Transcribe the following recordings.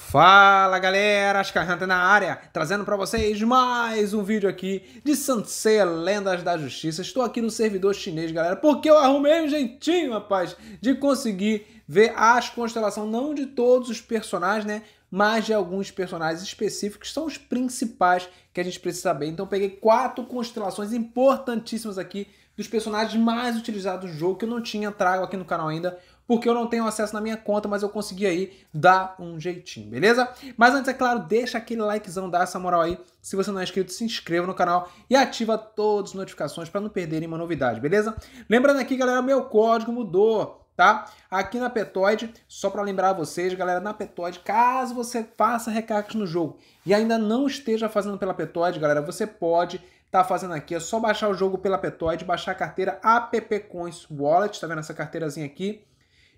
Fala galera, Ascarranta é na área, trazendo para vocês mais um vídeo aqui de Sansei Lendas da Justiça. Estou aqui no servidor chinês, galera, porque eu arrumei um jeitinho, rapaz, de conseguir ver as constelações, não de todos os personagens, né? Mas de alguns personagens específicos, são os principais que a gente precisa saber. Então peguei quatro constelações importantíssimas aqui dos personagens mais utilizados do jogo, que eu não tinha, trago aqui no canal ainda porque eu não tenho acesso na minha conta, mas eu consegui aí dar um jeitinho, beleza? Mas antes, é claro, deixa aquele likezão, dá essa moral aí. Se você não é inscrito, se inscreva no canal e ativa todas as notificações para não perder nenhuma novidade, beleza? Lembrando aqui, galera, meu código mudou tá? Aqui na Petoid, só para lembrar vocês, galera, na Petoid, caso você faça recargas no jogo e ainda não esteja fazendo pela Petoid, galera, você pode tá fazendo aqui, é só baixar o jogo pela Petoid, baixar a carteira app Coins Wallet, tá vendo essa carteirazinha aqui?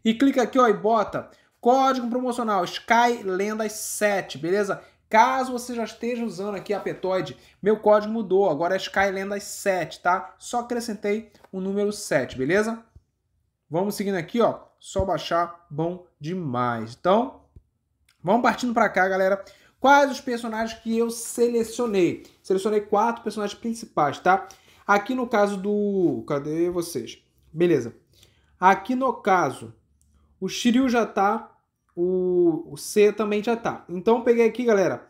E clica aqui ó, e bota código promocional Sky Lendas 7, beleza? Caso você já esteja usando aqui a Petoid, meu código mudou, agora é Skylendas 7, tá? Só acrescentei o número 7, beleza? Vamos seguindo aqui, ó. Só baixar, bom demais. Então, vamos partindo para cá, galera. Quais os personagens que eu selecionei? Selecionei quatro personagens principais, tá? Aqui no caso do... Cadê vocês? Beleza. Aqui no caso o Shiryu já tá. O, o C também já tá. Então eu peguei aqui, galera,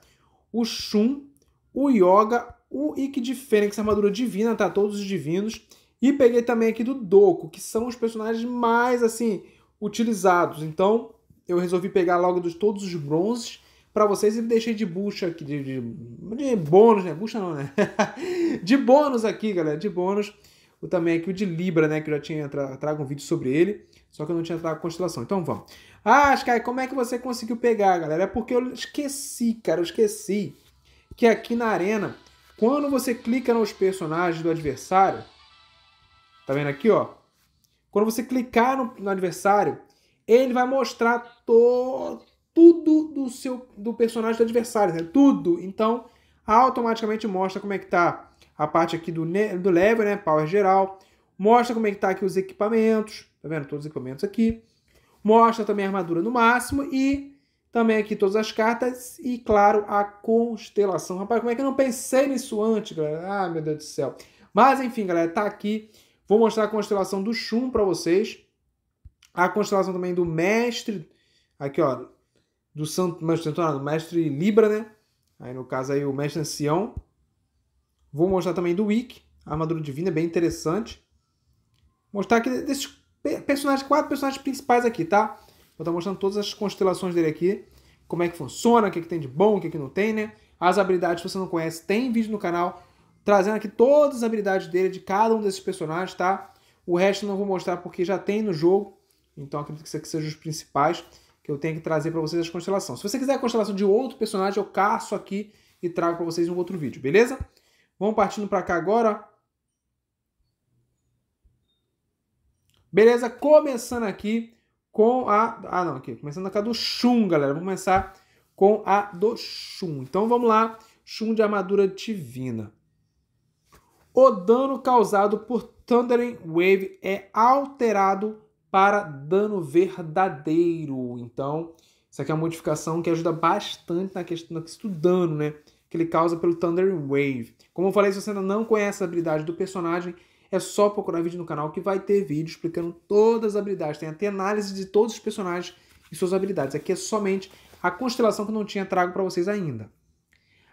o Shun, o Yoga, o Ikki de Fênix, armadura divina, tá? Todos os divinos. E peguei também aqui do Doku, que são os personagens mais, assim, utilizados. Então, eu resolvi pegar logo dos todos os bronzes para vocês e deixei de bucha aqui, de, de, de bônus, né? Bucha não, né? de bônus aqui, galera, de bônus o também aqui é o de Libra, né? Que eu já tinha tra trago um vídeo sobre ele, só que eu não tinha trago a constelação. Então vamos. Ah, Sky, como é que você conseguiu pegar, galera? É porque eu esqueci, cara, eu esqueci que aqui na arena, quando você clica nos personagens do adversário, tá vendo aqui, ó? Quando você clicar no, no adversário, ele vai mostrar todo tudo do seu do personagem do adversário, né? Tudo. Então, automaticamente mostra como é que tá a parte aqui do, do level, né? Power geral. Mostra como é que tá aqui os equipamentos. Tá vendo? Todos os equipamentos aqui. Mostra também a armadura no máximo e também aqui todas as cartas e, claro, a constelação. Rapaz, como é que eu não pensei nisso antes, galera? Ah, meu Deus do céu. Mas, enfim, galera, tá aqui. Vou mostrar a constelação do Shun para vocês. A constelação também do Mestre. Aqui, ó. Do Santo Mestre Antônio, do Mestre Libra, né? Aí, no caso, aí, o Mestre Ancião. Vou mostrar também do Wick. A armadura divina é bem interessante. Mostrar aqui desses personagens, quatro personagens principais aqui, tá? Vou estar tá mostrando todas as constelações dele aqui. Como é que funciona, o que, é que tem de bom, o que, é que não tem, né? As habilidades, se você não conhece, tem vídeo no canal trazendo aqui todas as habilidades dele, de cada um desses personagens, tá? O resto não vou mostrar porque já tem no jogo. Então acredito que isso aqui seja os principais que eu tenho que trazer para vocês as constelações. Se você quiser a constelação de outro personagem, eu caço aqui e trago para vocês em um outro vídeo, beleza? Vamos partindo para cá agora. Beleza, começando aqui com a... Ah, não, aqui. Começando com a do Shun, galera. Vamos começar com a do Shun. Então vamos lá. Shun de armadura divina. O dano causado por Thundering Wave é alterado para dano verdadeiro. Então, isso aqui é uma modificação que ajuda bastante na questão do dano, né? que ele causa pelo Thunder Wave. Como eu falei, se você ainda não conhece a habilidade do personagem, é só procurar vídeo no canal que vai ter vídeo explicando todas as habilidades. Tem até análise de todos os personagens e suas habilidades. Aqui é somente a constelação que eu não tinha trago para vocês ainda.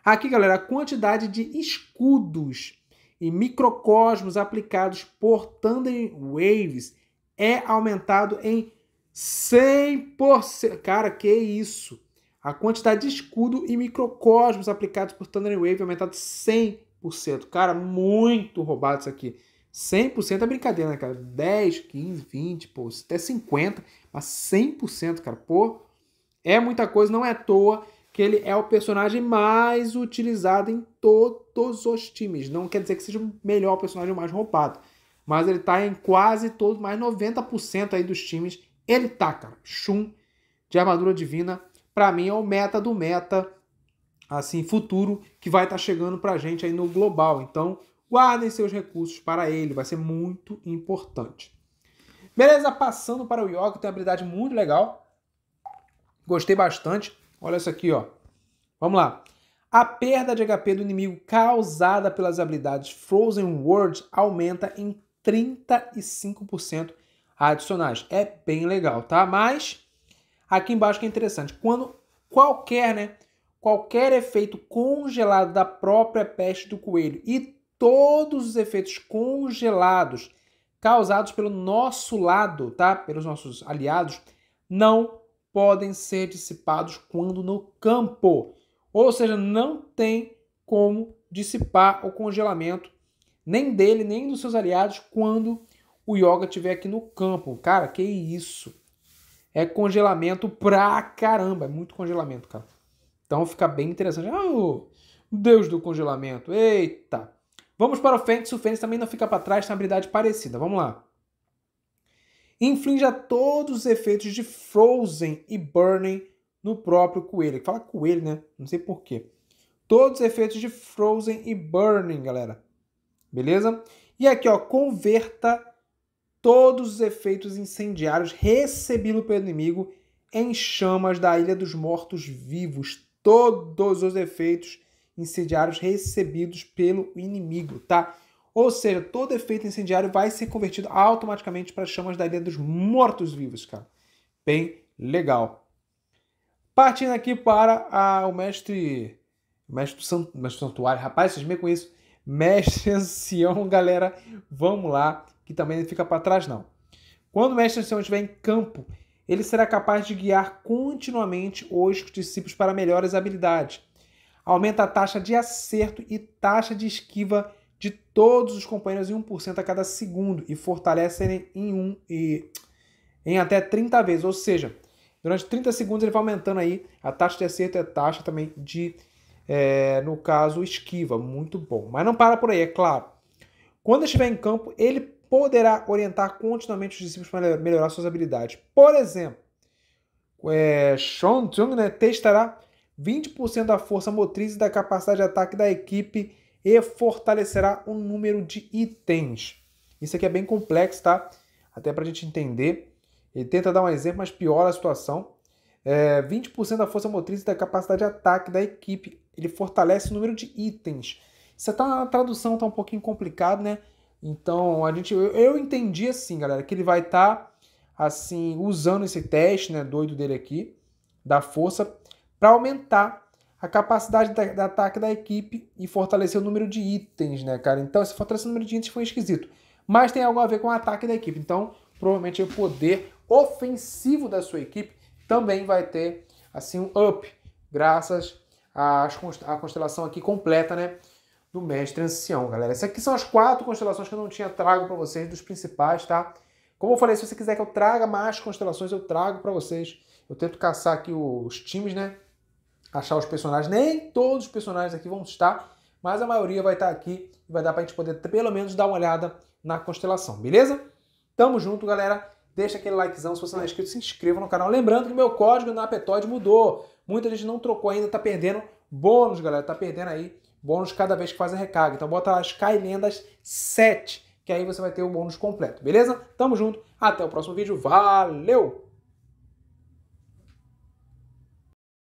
Aqui, galera, a quantidade de escudos e microcosmos aplicados por Thunder Waves é aumentado em 100%. Cara, que isso! A quantidade de escudo e microcosmos aplicados por Wave aumentado 100%. Cara, muito roubado isso aqui. 100% é brincadeira, né, cara? 10, 15, 20, pô, até 50, mas 100%, cara, pô, é muita coisa, não é à toa que ele é o personagem mais utilizado em todos os times. Não quer dizer que seja o melhor personagem mais roubado, mas ele tá em quase todos, mais 90% aí dos times, ele tá, cara. Chum de armadura divina para mim é o meta do meta assim futuro que vai estar tá chegando para a gente aí no global. Então, guardem seus recursos para ele, vai ser muito importante. Beleza, passando para o Yoga, tem uma habilidade muito legal. Gostei bastante. Olha isso aqui, ó. Vamos lá. A perda de HP do inimigo causada pelas habilidades Frozen Words aumenta em 35% adicionais. É bem legal, tá? Mas Aqui embaixo que é interessante. Quando qualquer, né, qualquer efeito congelado da própria peste do coelho e todos os efeitos congelados causados pelo nosso lado, tá? Pelos nossos aliados, não podem ser dissipados quando no campo. Ou seja, não tem como dissipar o congelamento nem dele, nem dos seus aliados quando o yoga estiver aqui no campo. Cara, que isso! é congelamento pra caramba. É muito congelamento, cara. Então fica bem interessante. Ah, oh, Deus do congelamento. Eita! Vamos para o Fênix. O Fênix também não fica para trás, tem uma habilidade parecida. Vamos lá. Inflinja todos os efeitos de Frozen e Burning no próprio coelho. Fala coelho, né? Não sei porquê. Todos os efeitos de Frozen e Burning, galera. Beleza? E aqui, ó, converta todos os efeitos incendiários recebidos pelo inimigo em chamas da Ilha dos Mortos Vivos. Todos os efeitos incendiários recebidos pelo inimigo, tá? Ou seja, todo efeito incendiário vai ser convertido automaticamente para chamas da Ilha dos Mortos Vivos, cara. Bem legal. Partindo aqui para a, o mestre. Mestre do, San, mestre do Santuário. Rapaz, vocês me conhecem. Mestre Ancião, galera, vamos lá, que também não fica para trás não. Quando o Mestre Ancião estiver em campo, ele será capaz de guiar continuamente os discípulos para melhores habilidades. Aumenta a taxa de acerto e taxa de esquiva de todos os companheiros em 1% a cada segundo e fortalece em um e em até 30 vezes, ou seja, durante 30 segundos ele vai aumentando aí a taxa de acerto e a taxa também de é, no caso, esquiva, muito bom. Mas não para por aí, é claro. Quando estiver em campo, ele poderá orientar continuamente os discípulos para melhorar suas habilidades. Por exemplo, é, Sean Jung né, testará 20% da força motriz e da capacidade de ataque da equipe e fortalecerá o número de itens. Isso aqui é bem complexo, tá? Até para a gente entender. Ele tenta dar um exemplo, mas piora a situação. É, 20% da força motriz e da capacidade de ataque da equipe ele fortalece o número de itens. Isso tá na tradução, tá um pouquinho complicado, né? Então, a gente, eu, eu entendi assim, galera, que ele vai estar tá, assim usando esse teste, né, doido dele aqui, da força para aumentar a capacidade de, ataque da equipe e fortalecer o número de itens, né, cara? Então, se fortalecer o número de itens foi esquisito, mas tem algo a ver com o ataque da equipe. Então, provavelmente o poder ofensivo da sua equipe também vai ter assim um up graças a, constelação aqui completa, né? Do mestre ancião, galera. Essas aqui são as quatro constelações que eu não tinha trago para vocês, dos principais, tá? Como eu falei, se você quiser que eu traga mais constelações, eu trago para vocês. Eu tento caçar aqui os times, né? Achar os personagens. Nem todos os personagens aqui vão estar, mas a maioria vai estar aqui e vai dar para a gente poder pelo menos dar uma olhada na constelação, beleza? Tamo junto, galera. Deixa aquele likezão. Se você não é inscrito, se inscreva no canal. Lembrando que meu código na Apetoide mudou. Muita gente não trocou ainda, tá perdendo Bônus, galera, tá perdendo aí bônus cada vez que faz a recarga. Então bota lá Sky Lendas 7, que aí você vai ter o bônus completo, beleza? Tamo junto, até o próximo vídeo, valeu!